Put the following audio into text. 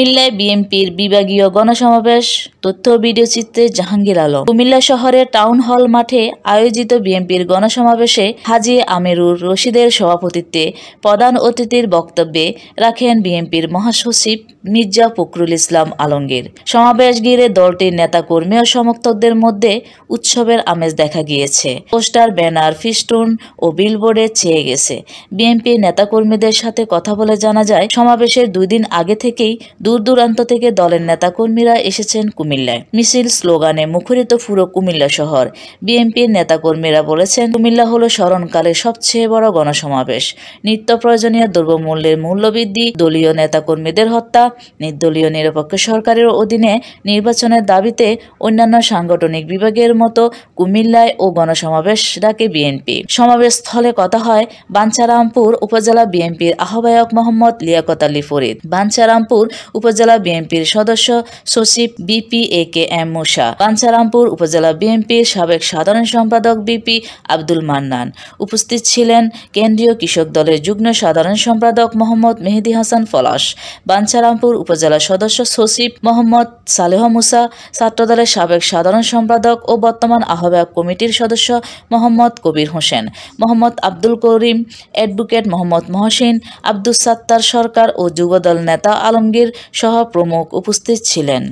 কুমিল্লায় বিএনপির বিভাগীয় গণসমাবেশ তথ্য ভিডিও চিত্রে জাহাঙ্গীর আলম কুমিল্লা শহরের টাউন হল মাঠে আয়োজিত বিএনপির গণসমাবেশে হাজি আমিরুর রশিদের সভাপতিত্বে প্রধান অতিথির বক্তব্যে রাখেন বিএনপির মহাসচিব মির্জা ফখরুল ইসলাম আলমগীর সমাবেশ ঘিরে দলটির নেতা কর্মী ও সমর্থকদের মধ্যে উৎসবের আমেজ দেখা গিয়েছে পোস্টার ব্যানার ফিস্টুন ও বিলবোর্ডে চেয়ে গেছে বিএনপির নেতাকর্মীদের সাথে কথা বলে জানা যায় সমাবেশের দুই দিন আগে থেকেই দূর দূরান্ত থেকে দলের নেতাকর্মীরা এসেছেন কুমিল্লায় মিছিল স্লোগানে মুখরিত ফুরো কুমিল্লা শহর বিএনপির নেতাকর্মীরা বলেছেন কুমিল্লা হলো স্মরণকালে সবচেয়ে বড় গণসমাবেশ নিত্য প্রয়োজনীয় দ্রব্যমূল্যের মূল্যবৃদ্ধি দলীয় নেতাকর্মীদের হত্যা নির্দলীয় নিরপেক্ষ সরকারের অধীনে নির্বাচনের দাবিতে অন্যান্য সাংগঠনিক বিভাগের মতো কুমিল্লায় ও গণসমাবেশ ডাকে বিএনপি সমাবেশ স্থলে কথা হয় বাঞ্ছারামপুর উপজেলা বিএনপির আহ্বায়ক মোহাম্মদ লিয়াকত আলী ফরিদ বাঞ্ছারামপুর উপজেলা বিএনপির সদস্য সচিব বিপি এ কে এম মুসা কাঞ্চারামপুর উপজেলা বিএনপির সাবেক সাধারণ সম্পাদক বিপি আব্দুল মান্নান উপস্থিত ছিলেন কেন্দ্রীয় কৃষক দলের যুগ্ম সাধারণ সম্পাদক মোহাম্মদ মেহেদি হাসান ফলাশ বাঞ্চারামপুর উপজেলা সদস্য সচিব মোহাম্মদ সালেহ মুসা ছাত্রদলের সাবেক সাধারণ সম্পাদক ও বর্তমান আহ্বায়ক কমিটির সদস্য মোহাম্মদ কবির হোসেন মোহাম্মদ আব্দুল করিম অ্যাডভোকেট মোহাম্মদ মহসিন আব্দুল সাত্তার সরকার ও যুবদল নেতা আলমগীর সহ প্রমুখ উপস্থিত ছিলেন